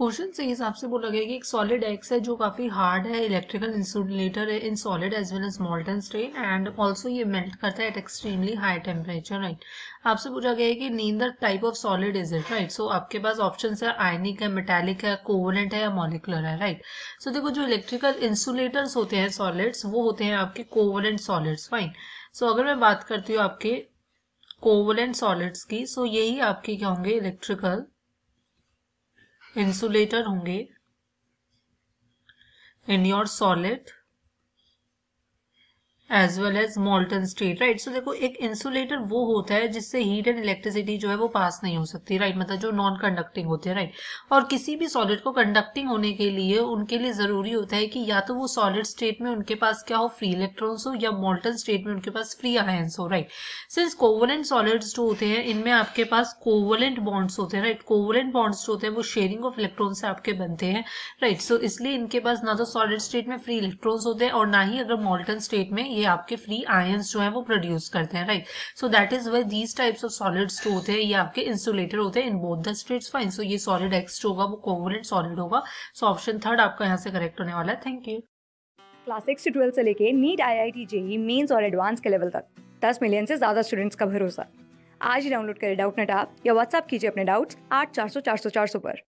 Question से हिसाब से बोला गया कि एक सॉलिड एक्स है जो काफी हार्ड है electrical insulator in solid as well as molten state and also ये मेल्ट करता है at extremely high temperature right आपसे पूछा गया है कि नींदर type of solid is it right so आपके पास ऑप्शन है आयनिक है मेटेलिक है कोवलेंट है या मोलिकुलर है राइट right? सो so, देखो जो इलेक्ट्रिकल इंसुलेटर्स होते हैं सॉलिड्स वो होते हैं आपके कोवलेंट सॉलिड्स फाइन सो अगर मैं बात करती हूँ आपके कोवलेंट सॉलिड्स की सो so यही आपके क्या होंगे इलेक्ट्रिकल इंसुलेटर होंगे in your solid as well as molten state right so देखो एक इंसुलेटर वो होता है जिससे हीट एंड इलेक्ट्रिसिटी जो है वो पास नहीं हो सकती राइट right? मतलब जो नॉन कंडक्टिंग होते हैं राइट right? और किसी भी सॉलिड को कंडक्टिंग होने के लिए उनके लिए जरूरी होता है कि या तो वो सॉलिड स्टेट में उनके पास क्या हो फ्री इलेक्ट्रॉन्स हो या मोल्टन स्टेट में उनके पास फ्री आयंस हो राइट सिंस कोवलेंट सॉलिड्स जो होते हैं इनमें आपके पास कोवलेंट बॉन्ड्स होते हैं राइट कोवलेंट बॉन्ड्स जो होते हैं वो शेयरिंग ऑफ इलेक्ट्रॉन से आपके बनते हैं राइट right? सो so, इसलिए इनके पास ना तो सॉलिड स्टेट में फ्री इलेक्ट्रॉन्स होते हैं और ना ही अगर मोल्टन स्टेट में ये आपके फ्री आयन्स जो है वो प्रोड्यूस करते हैं right so that is why these types of solid जो होते हैं ये आपके इंसुलेटर होते हैं in both the states fine so ये सॉलिड एक्स जो होगा वो कोवलेंट सॉलिड होगा सो ऑप्शन थर्ड आपका यहाँ से करेक्ट होने वाला है थैंक यू क्लास सिक्स से ट्वेल्थ से लेके NEET I I T JEE mains और एडवांस के लेवल तक दस मिलियन से ज्यादा स्टूडेंट्स का भरोसा आज ही डाउनलोड करें डाउट नेट आप या व्हाट्सअप कीजिए अपने डाउट्स आठ चार सौ चार सौ चार सौ पर